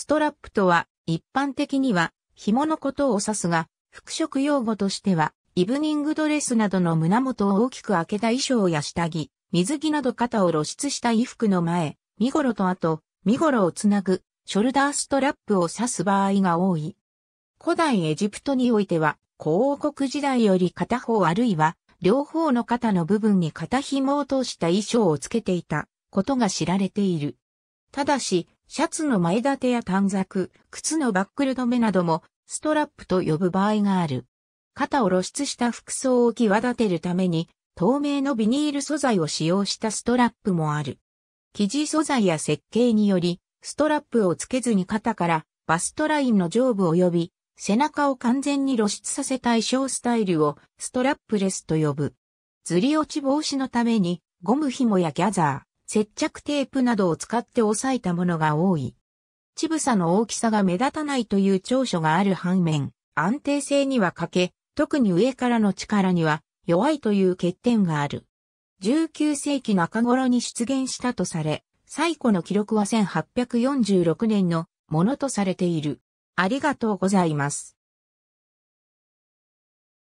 ストラップとは、一般的には、紐のことを指すが、服飾用語としては、イブニングドレスなどの胸元を大きく開けた衣装や下着、水着など肩を露出した衣服の前、身頃と後、身頃をつなぐ、ショルダーストラップを指す場合が多い。古代エジプトにおいては、古王国時代より片方あるいは、両方の肩の部分に肩紐を通した衣装をつけていたことが知られている。ただし、シャツの前立てや短冊、靴のバックル止めなども、ストラップと呼ぶ場合がある。肩を露出した服装を際立てるために、透明のビニール素材を使用したストラップもある。生地素材や設計により、ストラップをつけずに肩からバストラインの上部及び背中を完全に露出させた衣装スタイルをストラップレスと呼ぶ。ずり落ち防止のためにゴム紐やギャザー。接着テープなどを使って押さえたものが多い。ちぶさの大きさが目立たないという長所がある反面、安定性には欠け、特に上からの力には弱いという欠点がある。19世紀中頃に出現したとされ、最古の記録は1846年のものとされている。ありがとうございます。